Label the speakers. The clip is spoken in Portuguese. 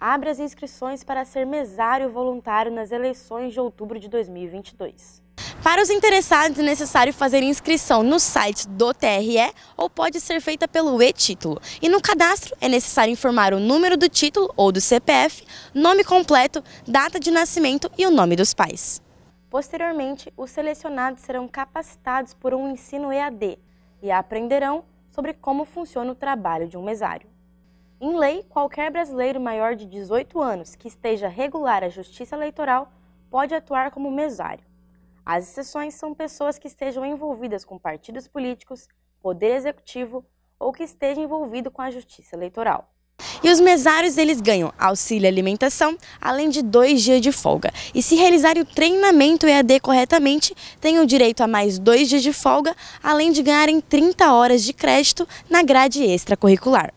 Speaker 1: abre as inscrições para ser mesário voluntário nas eleições de outubro de 2022. Para os interessados, é necessário fazer inscrição no site do TRE ou pode ser feita pelo e-título. E no cadastro, é necessário informar o número do título ou do CPF, nome completo, data de nascimento e o nome dos pais. Posteriormente, os selecionados serão capacitados por um ensino EAD e aprenderão sobre como funciona o trabalho de um mesário. Em lei, qualquer brasileiro maior de 18 anos que esteja regular à Justiça Eleitoral pode atuar como mesário. As exceções são pessoas que estejam envolvidas com partidos políticos, poder executivo ou que esteja envolvido com a Justiça Eleitoral. E os mesários eles ganham auxílio alimentação, além de dois dias de folga. E se realizarem o treinamento EAD corretamente, têm o direito a mais dois dias de folga, além de ganharem 30 horas de crédito na grade extracurricular.